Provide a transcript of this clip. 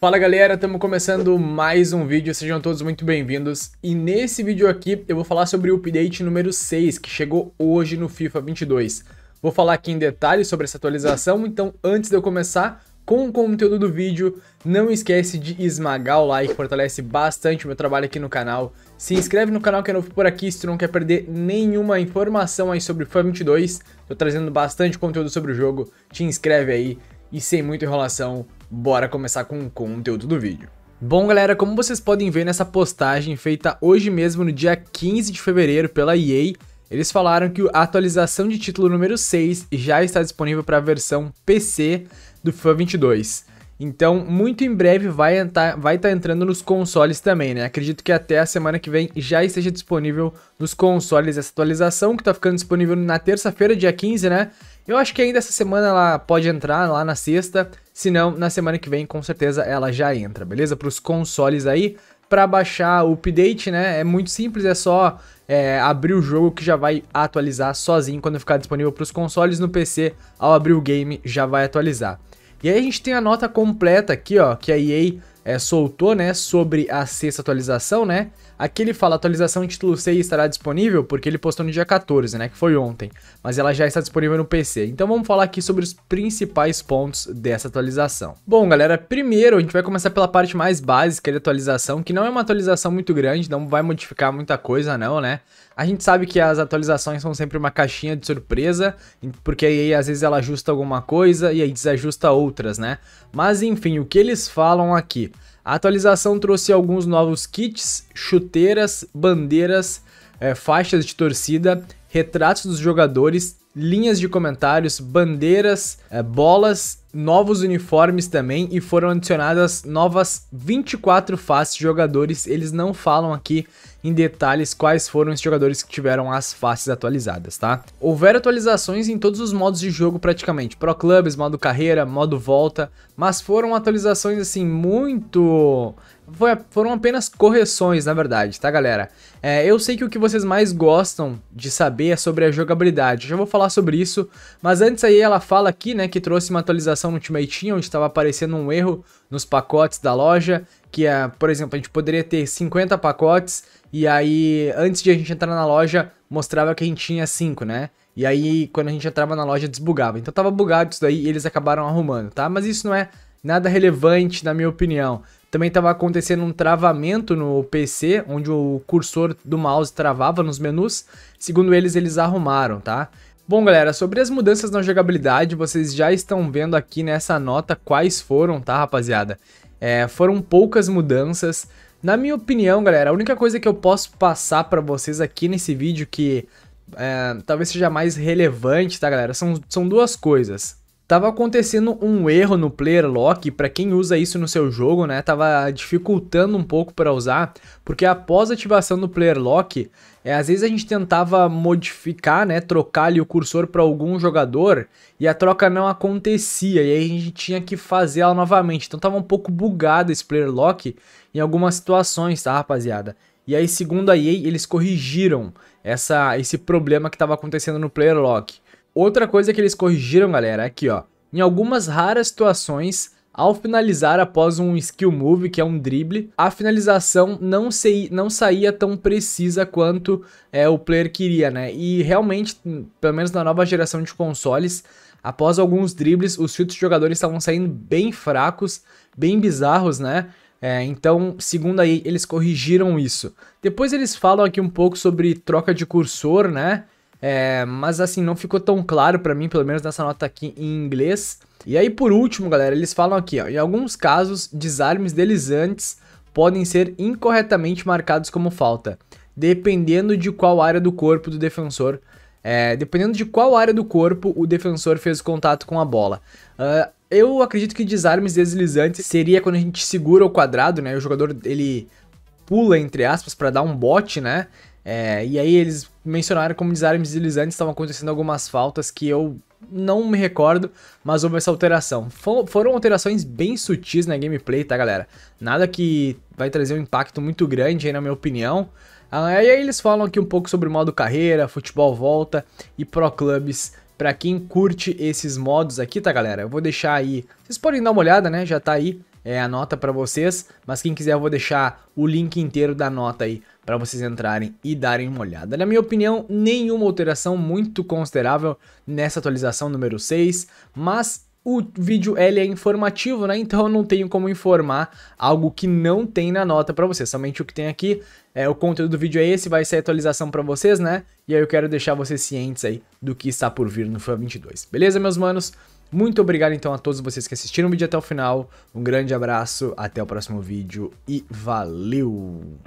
Fala galera, estamos começando mais um vídeo, sejam todos muito bem-vindos. E nesse vídeo aqui eu vou falar sobre o update número 6, que chegou hoje no FIFA 22. Vou falar aqui em detalhes sobre essa atualização, então antes de eu começar com o conteúdo do vídeo, não esquece de esmagar o like, fortalece bastante o meu trabalho aqui no canal. Se inscreve no canal que é novo por aqui se tu não quer perder nenhuma informação aí sobre FIFA 22. Tô trazendo bastante conteúdo sobre o jogo, te inscreve aí e sem muita enrolação, bora começar com o conteúdo do vídeo. Bom, galera, como vocês podem ver nessa postagem feita hoje mesmo, no dia 15 de fevereiro, pela EA, eles falaram que a atualização de título número 6 já está disponível para a versão PC do FIFA 22. Então, muito em breve vai estar vai tá entrando nos consoles também, né? Acredito que até a semana que vem já esteja disponível nos consoles essa atualização, que está ficando disponível na terça-feira, dia 15, né? Eu acho que ainda essa semana ela pode entrar lá na sexta, se não, na semana que vem com certeza ela já entra, beleza? Para os consoles aí, para baixar o update, né? É muito simples, é só é, abrir o jogo que já vai atualizar sozinho quando ficar disponível para os consoles. No PC, ao abrir o game, já vai atualizar. E aí a gente tem a nota completa aqui, ó, que a EA é, soltou, né, sobre a sexta atualização, né? Aqui ele fala atualização em título 6 estará disponível porque ele postou no dia 14, né, que foi ontem, mas ela já está disponível no PC. Então vamos falar aqui sobre os principais pontos dessa atualização. Bom, galera, primeiro a gente vai começar pela parte mais básica da atualização, que não é uma atualização muito grande, não vai modificar muita coisa não, né? A gente sabe que as atualizações são sempre uma caixinha de surpresa, porque aí às vezes ela ajusta alguma coisa e aí desajusta outras, né? Mas enfim, o que eles falam aqui? A atualização trouxe alguns novos kits, chuteiras, bandeiras, é, faixas de torcida, retratos dos jogadores, linhas de comentários, bandeiras, é, bolas, novos uniformes também e foram adicionadas novas 24 faces de jogadores. Eles não falam aqui em detalhes quais foram os jogadores que tiveram as faces atualizadas, tá? Houveram atualizações em todos os modos de jogo praticamente, Pro Clubs, modo carreira, modo volta, mas foram atualizações assim muito foram apenas correções, na verdade, tá, galera? É, eu sei que o que vocês mais gostam de saber é sobre a jogabilidade, já vou falar sobre isso, mas antes aí ela fala aqui, né, que trouxe uma atualização no Team onde estava aparecendo um erro nos pacotes da loja, que, é, por exemplo, a gente poderia ter 50 pacotes, e aí, antes de a gente entrar na loja, mostrava que a gente tinha 5, né? E aí, quando a gente entrava na loja, desbugava. Então tava bugado isso daí e eles acabaram arrumando, tá? Mas isso não é nada relevante, na minha opinião. Também estava acontecendo um travamento no PC, onde o cursor do mouse travava nos menus. Segundo eles, eles arrumaram, tá? Bom, galera, sobre as mudanças na jogabilidade, vocês já estão vendo aqui nessa nota quais foram, tá, rapaziada? É, foram poucas mudanças. Na minha opinião, galera, a única coisa que eu posso passar para vocês aqui nesse vídeo que é, talvez seja mais relevante, tá, galera? São, são duas coisas. Tava acontecendo um erro no player lock, para quem usa isso no seu jogo, né? Tava dificultando um pouco para usar, porque após a ativação do player lock, é, às vezes a gente tentava modificar, né, trocar ali o cursor para algum jogador e a troca não acontecia e aí a gente tinha que fazer ela novamente. Então tava um pouco bugado esse player lock em algumas situações, tá, rapaziada? E aí, segundo a EA, eles corrigiram essa, esse problema que estava acontecendo no player lock. Outra coisa que eles corrigiram, galera, é aqui, ó. Em algumas raras situações, ao finalizar após um skill move, que é um drible, a finalização não, não saía tão precisa quanto é, o player queria, né? E realmente, pelo menos na nova geração de consoles, após alguns dribles, os filtros de jogadores estavam saindo bem fracos, bem bizarros, né? É, então, segundo aí, eles corrigiram isso. Depois eles falam aqui um pouco sobre troca de cursor, né? É, mas assim, não ficou tão claro para mim, pelo menos nessa nota aqui em inglês. E aí, por último, galera, eles falam aqui, ó, em alguns casos, desarmes deslizantes podem ser incorretamente marcados como falta, dependendo de qual área do corpo do defensor, é, dependendo de qual área do corpo o defensor fez contato com a bola. Uh, eu acredito que desarmes deslizantes seria quando a gente segura o quadrado, né? O jogador ele pula entre aspas para dar um bote, né? É, e aí eles mencionaram como desarmes deslizantes estavam acontecendo algumas faltas que eu não me recordo, mas houve essa alteração. Foram alterações bem sutis na gameplay, tá, galera? Nada que vai trazer um impacto muito grande aí, na minha opinião. Ah, e Aí eles falam aqui um pouco sobre o modo carreira, futebol volta e pro clubes para quem curte esses modos aqui, tá galera? Eu vou deixar aí, vocês podem dar uma olhada, né? Já tá aí é, a nota para vocês, mas quem quiser eu vou deixar o link inteiro da nota aí para vocês entrarem e darem uma olhada. Na minha opinião, nenhuma alteração muito considerável nessa atualização número 6, mas o vídeo ele é informativo, né? Então eu não tenho como informar algo que não tem na nota para você. Somente o que tem aqui é o conteúdo do vídeo é esse, vai ser atualização para vocês, né? E aí eu quero deixar vocês cientes aí do que está por vir no FUA 22. Beleza, meus manos? Muito obrigado então a todos vocês que assistiram o vídeo até o final. Um grande abraço, até o próximo vídeo e valeu.